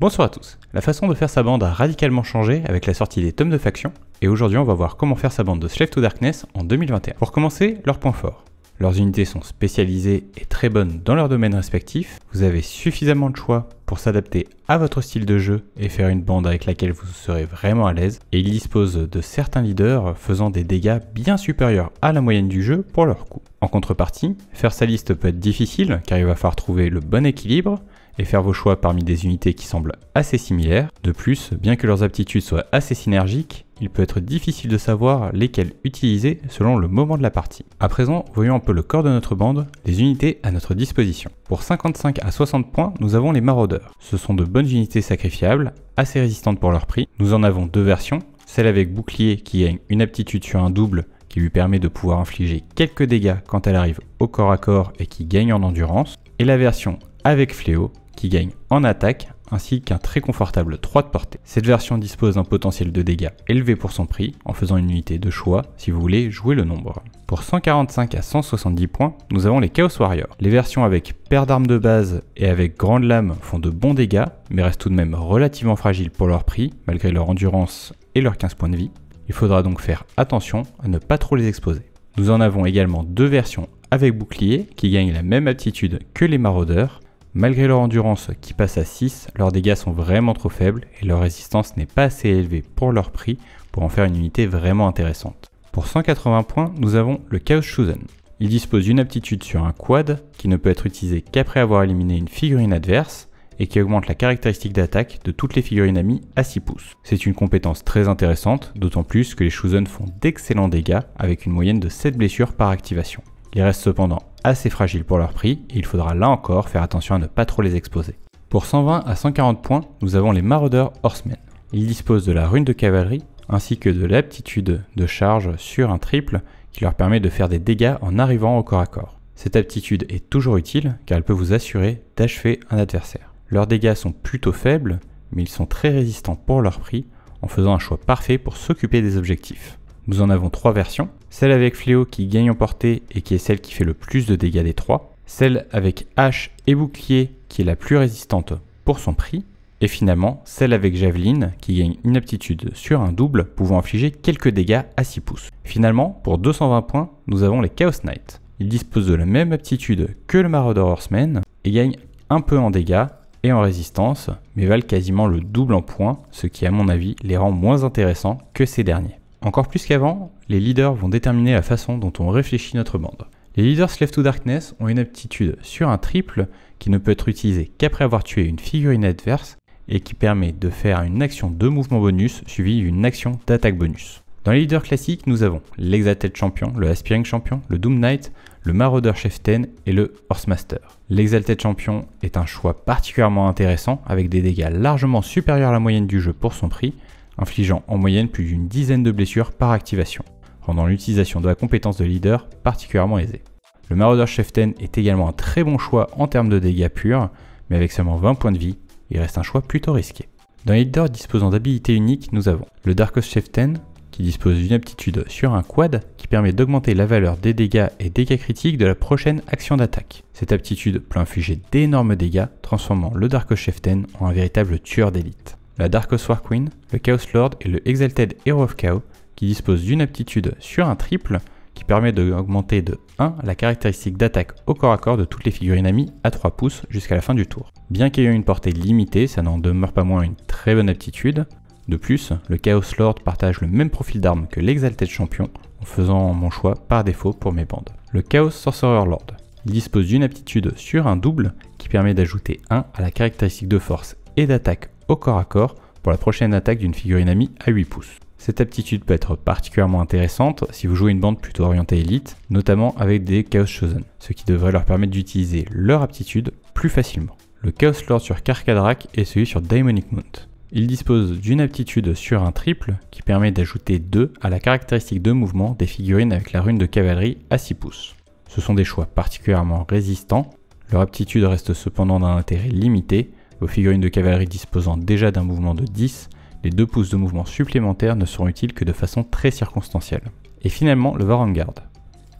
Bonsoir à tous. La façon de faire sa bande a radicalement changé avec la sortie des tomes de faction, et aujourd'hui on va voir comment faire sa bande de Slave to Darkness en 2021. Pour commencer, leurs points forts. Leurs unités sont spécialisées et très bonnes dans leur domaine respectifs, Vous avez suffisamment de choix pour s'adapter à votre style de jeu et faire une bande avec laquelle vous serez vraiment à l'aise. Et ils disposent de certains leaders faisant des dégâts bien supérieurs à la moyenne du jeu pour leur coût. En contrepartie, faire sa liste peut être difficile car il va falloir trouver le bon équilibre et faire vos choix parmi des unités qui semblent assez similaires. De plus, bien que leurs aptitudes soient assez synergiques, il peut être difficile de savoir lesquelles utiliser selon le moment de la partie. A présent, voyons un peu le corps de notre bande, les unités à notre disposition. Pour 55 à 60 points, nous avons les maraudeurs. Ce sont de bonnes unités sacrifiables, assez résistantes pour leur prix. Nous en avons deux versions, celle avec bouclier qui gagne une aptitude sur un double qui lui permet de pouvoir infliger quelques dégâts quand elle arrive au corps à corps et qui gagne en endurance, et la version avec fléau qui gagne en attaque ainsi qu'un très confortable 3 de portée. Cette version dispose d'un potentiel de dégâts élevé pour son prix en faisant une unité de choix si vous voulez jouer le nombre. Pour 145 à 170 points, nous avons les Chaos Warriors. Les versions avec paire d'armes de base et avec grande lame font de bons dégâts, mais restent tout de même relativement fragiles pour leur prix, malgré leur endurance et leurs 15 points de vie. Il faudra donc faire attention à ne pas trop les exposer. Nous en avons également deux versions avec bouclier qui gagnent la même aptitude que les maraudeurs, Malgré leur endurance qui passe à 6, leurs dégâts sont vraiment trop faibles et leur résistance n'est pas assez élevée pour leur prix pour en faire une unité vraiment intéressante. Pour 180 points, nous avons le Chaos Chosen. Il dispose d'une aptitude sur un quad qui ne peut être utilisé qu'après avoir éliminé une figurine adverse et qui augmente la caractéristique d'attaque de toutes les figurines amies à 6 pouces. C'est une compétence très intéressante, d'autant plus que les Chosen font d'excellents dégâts avec une moyenne de 7 blessures par activation. Ils restent cependant assez fragiles pour leur prix et il faudra là encore faire attention à ne pas trop les exposer. Pour 120 à 140 points, nous avons les maraudeurs horsemen. Ils disposent de la rune de cavalerie ainsi que de l'aptitude de charge sur un triple qui leur permet de faire des dégâts en arrivant au corps à corps. Cette aptitude est toujours utile car elle peut vous assurer d'achever un adversaire. Leurs dégâts sont plutôt faibles, mais ils sont très résistants pour leur prix en faisant un choix parfait pour s'occuper des objectifs. Nous en avons trois versions, celle avec Fléau qui gagne en portée et qui est celle qui fait le plus de dégâts des trois, celle avec H et bouclier qui est la plus résistante pour son prix, et finalement celle avec javeline qui gagne une aptitude sur un double pouvant infliger quelques dégâts à 6 pouces. Finalement, pour 220 points, nous avons les Chaos Knights. Ils disposent de la même aptitude que le Marauder Horseman et gagnent un peu en dégâts et en résistance, mais valent quasiment le double en points, ce qui à mon avis les rend moins intéressants que ces derniers. Encore plus qu'avant, les leaders vont déterminer la façon dont on réfléchit notre bande. Les leaders Slave to Darkness ont une aptitude sur un triple qui ne peut être utilisé qu'après avoir tué une figurine adverse et qui permet de faire une action de mouvement bonus suivie d'une action d'attaque bonus. Dans les leaders classiques, nous avons l'Exalted Champion, le Aspiring Champion, le Doom Knight, le Marauder Chieftain et le Horsemaster. L'Exalted Champion est un choix particulièrement intéressant avec des dégâts largement supérieurs à la moyenne du jeu pour son prix, infligeant en moyenne plus d'une dizaine de blessures par activation, rendant l'utilisation de la compétence de leader particulièrement aisée. Le Marauder Chieftain est également un très bon choix en termes de dégâts purs, mais avec seulement 20 points de vie, il reste un choix plutôt risqué. Dans les leaders disposant d'habilités uniques, nous avons le Darkos Chieftain, qui dispose d'une aptitude sur un quad qui permet d'augmenter la valeur des dégâts et dégâts critiques de la prochaine action d'attaque. Cette aptitude peut infliger d'énormes dégâts, transformant le Darkos Chieftain en un véritable tueur d'élite la Dark War Queen, le Chaos Lord et le Exalted Hero of Chaos, qui disposent d'une aptitude sur un triple qui permet d'augmenter de 1 la caractéristique d'attaque au corps à corps de toutes les figurines amies à 3 pouces jusqu'à la fin du tour. Bien qu'ayant une portée limitée, ça n'en demeure pas moins une très bonne aptitude. De plus, le Chaos Lord partage le même profil d'arme que l'Exalted Champion, en faisant mon choix par défaut pour mes bandes. Le Chaos Sorcerer Lord. Il dispose d'une aptitude sur un double qui permet d'ajouter 1 à la caractéristique de force et d'attaque au corps à corps pour la prochaine attaque d'une figurine amie à 8 pouces. Cette aptitude peut être particulièrement intéressante si vous jouez une bande plutôt orientée élite, notamment avec des Chaos Chosen, ce qui devrait leur permettre d'utiliser leur aptitude plus facilement. Le Chaos Lord sur Karkadrak est celui sur Daemonic Mount. Il dispose d'une aptitude sur un triple qui permet d'ajouter 2 à la caractéristique de mouvement des figurines avec la rune de cavalerie à 6 pouces. Ce sont des choix particulièrement résistants, leur aptitude reste cependant d'un intérêt limité aux figurines de cavalerie disposant déjà d'un mouvement de 10, les deux pouces de mouvement supplémentaires ne seront utiles que de façon très circonstancielle. Et finalement, le Varangard.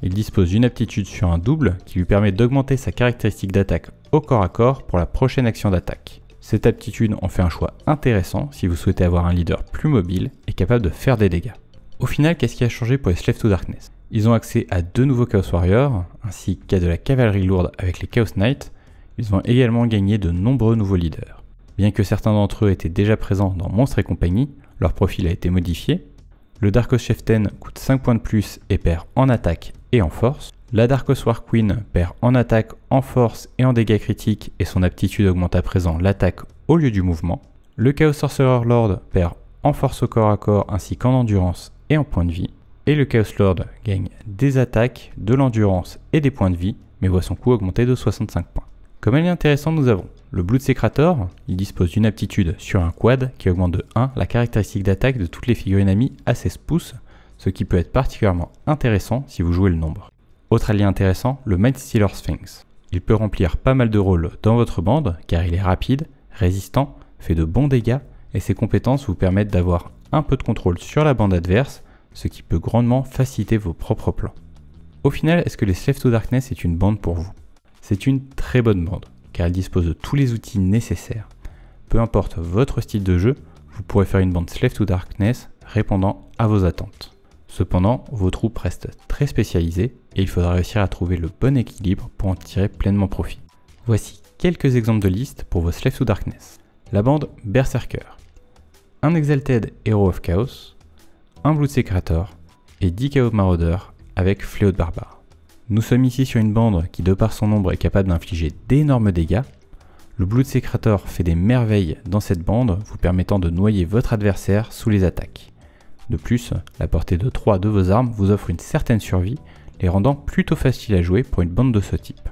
Il dispose d'une aptitude sur un double qui lui permet d'augmenter sa caractéristique d'attaque au corps à corps pour la prochaine action d'attaque. Cette aptitude en fait un choix intéressant si vous souhaitez avoir un leader plus mobile et capable de faire des dégâts. Au final, qu'est-ce qui a changé pour les Slave to Darkness Ils ont accès à deux nouveaux Chaos Warriors, ainsi qu'à de la cavalerie lourde avec les Chaos Knights, ils ont également gagné de nombreux nouveaux leaders. Bien que certains d'entre eux étaient déjà présents dans Monstres et compagnie, leur profil a été modifié. Le Darkos Chieftain coûte 5 points de plus et perd en attaque et en force. La Darkos War Queen perd en attaque, en force et en dégâts critiques et son aptitude augmente à présent l'attaque au lieu du mouvement. Le Chaos Sorcerer Lord perd en force au corps à corps ainsi qu'en endurance et en points de vie. Et le Chaos Lord gagne des attaques, de l'endurance et des points de vie, mais voit son coût augmenter de 65 points. Comme allié intéressant nous avons le Blood Secrator. Il dispose d'une aptitude sur un quad qui augmente de 1 la caractéristique d'attaque de toutes les figurines amies à 16 pouces, ce qui peut être particulièrement intéressant si vous jouez le nombre. Autre allié intéressant, le Mind Stealer Sphinx. Il peut remplir pas mal de rôles dans votre bande car il est rapide, résistant, fait de bons dégâts et ses compétences vous permettent d'avoir un peu de contrôle sur la bande adverse, ce qui peut grandement faciliter vos propres plans. Au final, est-ce que les Slaves to Darkness est une bande pour vous c'est une très bonne bande, car elle dispose de tous les outils nécessaires. Peu importe votre style de jeu, vous pourrez faire une bande Slave to Darkness répondant à vos attentes. Cependant, vos troupes restent très spécialisées et il faudra réussir à trouver le bon équilibre pour en tirer pleinement profit. Voici quelques exemples de listes pour vos Slave to Darkness. La bande Berserker, un Exalted Hero of Chaos, un Secretor et 10 Chaos Marauders avec Fléau de Barbare. Nous sommes ici sur une bande qui, de par son nombre, est capable d'infliger d'énormes dégâts. Le Blood Secretor fait des merveilles dans cette bande, vous permettant de noyer votre adversaire sous les attaques. De plus, la portée de 3 de vos armes vous offre une certaine survie, les rendant plutôt faciles à jouer pour une bande de ce type.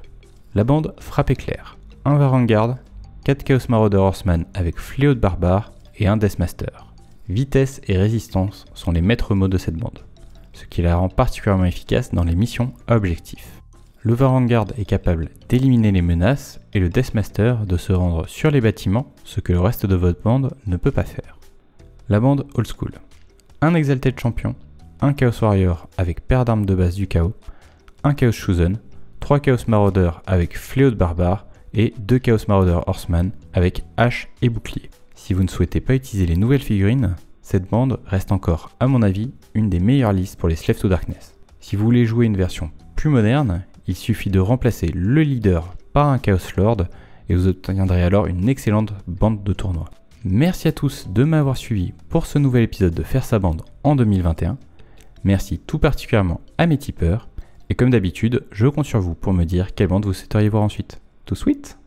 La bande Frappe éclair, 1 Varangard, 4 Chaos Marauder Horseman avec Fléau de Barbare et un Deathmaster. Vitesse et résistance sont les maîtres mots de cette bande ce qui la rend particulièrement efficace dans les missions à objectif. Le est capable d'éliminer les menaces et le Deathmaster de se rendre sur les bâtiments, ce que le reste de votre bande ne peut pas faire. La bande Old School. Un Exalted Champion, un Chaos Warrior avec paire d'armes de base du chaos, un Chaos Chosen, 3 Chaos Marauder avec Fléau de Barbare et deux Chaos Marauder Horseman avec hache et bouclier. Si vous ne souhaitez pas utiliser les nouvelles figurines, cette bande reste encore, à mon avis, une des meilleures listes pour les slef to Darkness. Si vous voulez jouer une version plus moderne, il suffit de remplacer le leader par un Chaos Lord et vous obtiendrez alors une excellente bande de tournoi. Merci à tous de m'avoir suivi pour ce nouvel épisode de Faire sa bande en 2021. Merci tout particulièrement à mes tipeurs. Et comme d'habitude, je compte sur vous pour me dire quelle bande vous souhaiteriez voir ensuite. Tout de suite